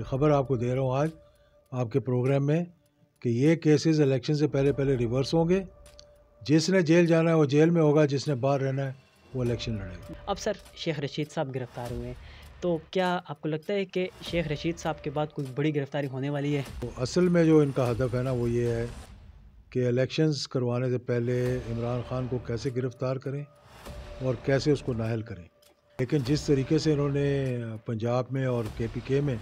ये ख़बर आपको दे रहा हूँ आज आपके प्रोग्राम में कि ये केसेस इलेक्शन से पहले पहले रिवर्स होंगे जिसने जेल जाना है वो जेल में होगा जिसने बाहर रहना है वो इलेक्शन लड़ेगा अब सर शेख रशीद साहब गिरफ्तार हुए तो क्या आपको लगता है कि शेख रशीद साहब के बाद कोई बड़ी गिरफ्तारी होने वाली है तो असल में जो इनका हदफ है ना वो ये है कि इलेक्शंस करवाने से पहले इमरान खान को कैसे गिरफ़्तार करें और कैसे उसको नाहल करें लेकिन जिस तरीके से इन्होंने पंजाब में और के पी के में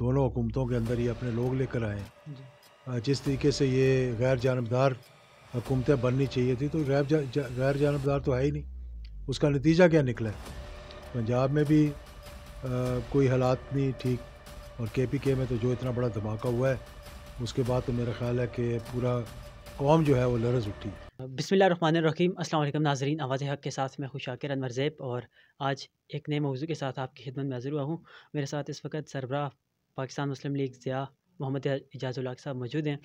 दोनों हुकूमतों के अंदर ये अपने लोग लेकर आए जिस तरीके से ये गैर जानबदार हुकूमतें बननी चाहिए थी तो गैर जा, गैर जानबदार तो है ही नहीं उसका नतीजा क्या निकला पंजाब में भी आ, कोई हालात नहीं ठीक और के पी के में तो जो इतना बड़ा धमाका हुआ है उसके बाद तो मेरा ख्याल है कि पूरा कौम जो है वो लरज उठी बिसमीम अल्लाम नाजरीन आवाज़ हक़ के साथ मैं खुशाकिर अनवर ज़ैब और आज एक नए मौजू के साथ आपकी खिदमत में हाजिर हुआ हूँ मेरे साथ इस वक्त सरबराह पाकिस्तान मुस्लिम लीग ज़िया मोहम्मद एजाज़ुल्लाक साहब मौजूद हैं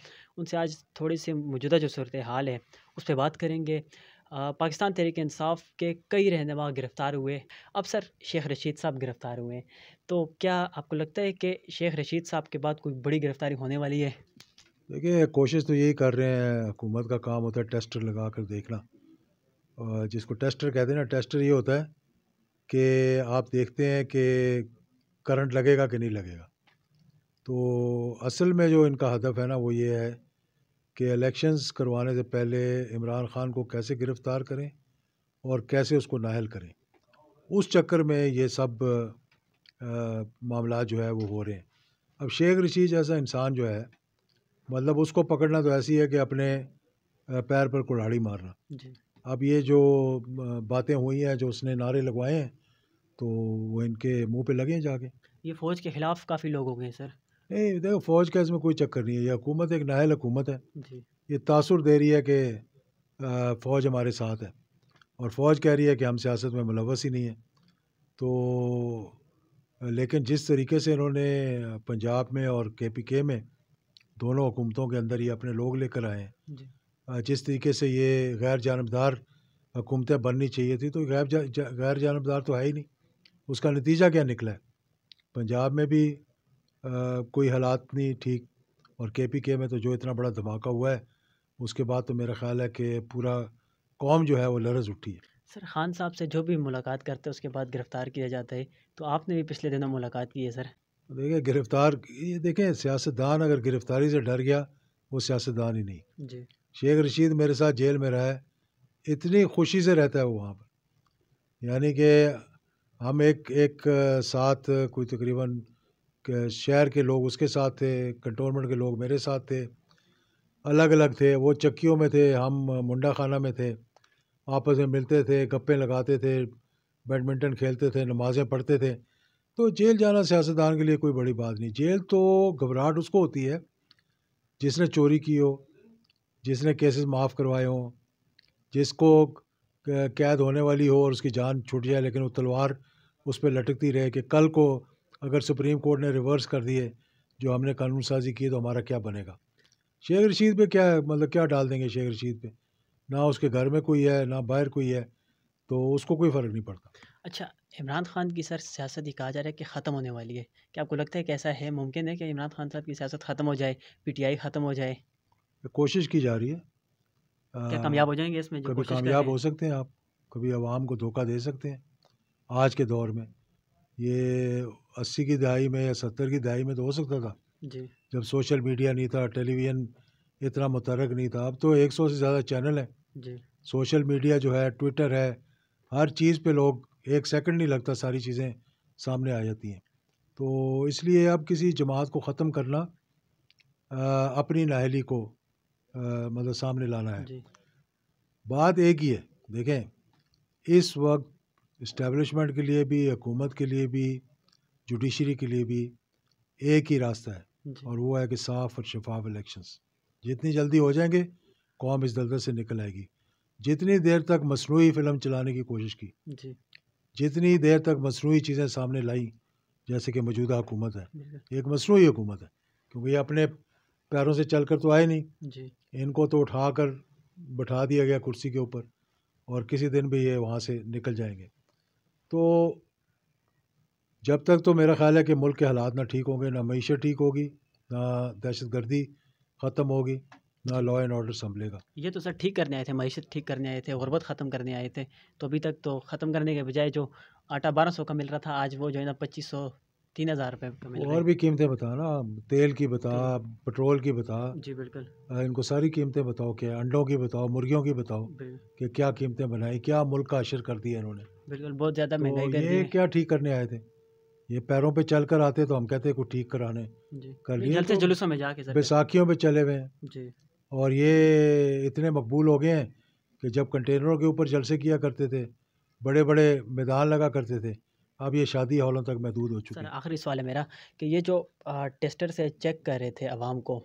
उनसे आज थोड़ी सी मौजूदा जो सूरत हाल है उस पर बात करेंगे पाकिस्तान तहरीक इंसाफ के कई रहनमा गिरफ़्तार हुए अब सर शेख रशीद साहब गिरफ़्तार हुए तो क्या आपको लगता है कि शेख रशीद साहब के बाद कोई बड़ी गिरफ़्तारी होने वाली है देखिए कोशिश तो यही कर रहे हैं हुकूमत का काम होता है टेस्टर लगा कर देखना और जिसको टेस्टर कहते हैं ना टेस्टर ये होता है कि आप देखते हैं कि करंट लगेगा कि नहीं लगेगा तो असल में जो इनका हदफ है ना वो ये है कि इलेक्शंस करवाने से पहले इमरान ख़ान को कैसे गिरफ़्तार करें और कैसे उसको नाहल करें उस चक्कर में ये सब मामला जो है वो हो रहे हैं अब शेख रशीद जैसा इंसान जो है मतलब उसको पकड़ना तो ऐसी है कि अपने पैर पर कुल्हाड़ी मारना अब ये जो बातें हुई हैं जो उसने नारे लगवाए हैं तो वो इनके मुंह पे लगे जाके ये फ़ौज के ख़िलाफ़ काफ़ी लोग हो गए सर नहीं देखो फौज का इसमें कोई चक्कर नहीं है ये हुकूमत एक नाहल हुकूमत है जी ये तासर दे रही है कि फ़ौज हमारे साथ है और फ़ौज कह रही है कि हम सियासत में मुलवस ही नहीं है तो लेकिन जिस तरीके से इन्होंने पंजाब में और के पी के में दोनों हुकूमतों के अंदर ये अपने लोग लेकर आए हैं जिस तरीके से ये गैर जानबदार हुकूमतें बननी चाहिए थी तो गैर जा, जा, गैर जानबदार तो है ही नहीं उसका नतीजा क्या निकला है पंजाब में भी कोई हालात नहीं ठीक और के पी के में तो जो इतना बड़ा धमाका हुआ है उसके बाद तो मेरा ख्याल है कि पूरा कौम जो है वो लरज उठी है सर खान साहब से जो भी मुलाकात करते हैं उसके बाद गिरफ़्तार किया जाता है तो आपने भी पिछले दिनों मुलाकात की है सर देखिए गिरफ़्तार ये देखें सियासतदान अगर गिरफ़्तारी से डर गया वो सियासतदान ही नहीं जी शेख रशीद मेरे साथ जेल में रहा है इतनी खुशी से रहता है वो वहाँ पर यानी कि हम एक एक साथ कोई तकरीबन शहर के लोग उसके साथ थे कंटोनमेंट के लोग मेरे साथ थे अलग अलग थे वो चक्कियों में थे हम मुंडा खाना में थे आपस में मिलते थे गप्पे लगाते थे बैडमिंटन खेलते थे नमाज़ें पढ़ते थे तो जेल जाना सियासतदान के लिए कोई बड़ी बात नहीं जेल तो घबराहट उसको होती है जिसने चोरी की हो जिसने केसेस माफ़ करवाए हों जिसको कैद होने वाली हो और उसकी जान छूट जाए लेकिन वो तलवार उस पर लटकती रहे कि कल को अगर सुप्रीम कोर्ट ने रिवर्स कर दिए जो हमने कानून साजी की तो हमारा क्या बनेगा शेख रशीद पे क्या मतलब क्या डाल देंगे शेख रशीद पे ना उसके घर में कोई है ना बाहर कोई है तो उसको कोई फ़र्क नहीं पड़ता अच्छा इमरान खान की सर सियासत ये कहा जा रहा है कि ख़त्म होने वाली है क्या आपको लगता है कि ऐसा है मुमकिन है कि इमरान खान साहब की सियासत ख़त्म हो जाए पीटीआई ख़त्म हो जाए कोशिश की जा रही है क्या कामयाब हो जाएंगे इसमें कभी कामयाब हो सकते हैं आप कभी आवाम को धोखा दे सकते हैं आज के दौर में ये अस्सी की दहाई में या सत्तर की दहाई में तो हो सकता था जी जब सोशल मीडिया नहीं था टेलीविज़न इतना मुतरक नहीं था अब तो एक सौ से ज़्यादा चैनल हैं सोशल मीडिया जो है ट्विटर है हर चीज़ पे लोग एक सेकंड नहीं लगता सारी चीज़ें सामने आ जाती हैं तो इसलिए अब किसी जमात को ख़त्म करना आ, अपनी नाहली को आ, मतलब सामने लाना है बात एक ही है देखें इस वक्त इस्टेबलिशमेंट के लिए भी हुकूमत के लिए भी जुडिशरी के लिए भी एक ही रास्ता है और वो है कि साफ़ और शफाफ इलेक्शंस जितनी जल्दी हो जाएंगे कौम इस दलदल से निकल आएगी जितनी देर तक मसनू फ़िल्म चलाने की कोशिश की जितनी देर तक मसनू चीज़ें सामने लाई जैसे कि मौजूदा हुकूमत है एक मसनू हुकूमत है क्योंकि ये अपने पैरों से चल कर तो आए नहीं इनको तो उठा कर बैठा दिया गया कुर्सी के ऊपर और किसी दिन भी ये वहाँ से निकल जाएंगे तो जब तक तो मेरा ख़्याल है कि मुल्क के हालात ना ठीक होंगे ना मीशत ठीक होगी ना दहशत गर्दी ख़त्म होगी ना लॉ एंड ऑर्डर संभलेगा ये तो सर ठीक करने आए थे मीशत ठीक करने आए थे गुरबत ख़त्म करने आए थे तो अभी तक तो ख़त्म करने के बजाय जो आटा बारह सौ का मिल रहा था आज वो जो है ना पच्चीस सौ तीन हज़ार रुपये का मिल और भी कीमतें बता ना तेल की बता पेट्रोल की बता जी बिल्कुल इनको सारी कीमतें बताओ क्या अंडों की बताओ मुर्गियों की बताओ कि क्या कीमतें बनाई क्या मुल्क का अशर कर दिया इन्होंने बिल्कुल बहुत ज़्यादा तो महंगाई तो ये क्या ठीक करने आए थे ये पैरों पे चल कर आते तो हम कहते हैं कुछ ठीक कराने कर लिए तो जुलूसों में जाके बैसाखियों पे चले हुए हैं और ये इतने मकबूल हो गए हैं कि जब कंटेनरों के ऊपर जलसे किया करते थे बड़े बड़े मैदान लगा करते थे अब ये शादी हॉलों तक महदूद हो चुका है आखिरी सवाल है मेरा कि ये जो टेस्टर से चेक कर रहे थे आवाम को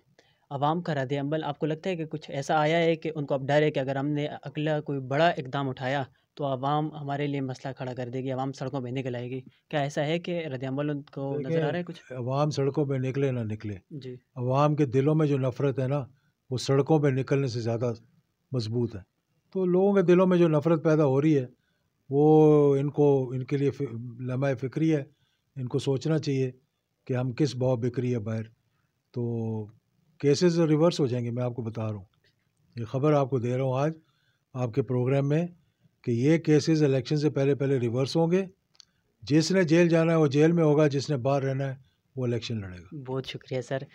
आवाम का रद्द अमल आपको लगता है कि कुछ ऐसा आया है कि उनको अब डर है कि अगर हमने अगला कोई बड़ा इकदाम उठाया तो आवाम हमारे लिए मसला खड़ा कर देगी आवाम सड़कों पर निकल आएगी क्या ऐसा है कि रद्दमल को नज़र आ रहा है कुछ आवाम सड़कों पर निकले ना निकले जी आवाम के दिलों में जो नफ़रत है ना वो सड़कों पर निकलने से ज़्यादा मजबूत है तो लोगों के दिलों में जो नफ़रत पैदा हो रही है वो इनको इनके लिए लम्हा फ़िक्री है इनको सोचना चाहिए कि हम किस भाव बिक्री है बाहर तो केसेस रिवर्स हो जाएंगे मैं आपको बता रहा हूँ ये ख़बर आपको दे रहा हूँ आज आपके प्रोग्राम में कि ये केसेस इलेक्शन से पहले पहले रिवर्स होंगे जिसने जेल जाना है वो जेल में होगा जिसने बाहर रहना है वो इलेक्शन लड़ेगा बहुत शुक्रिया सर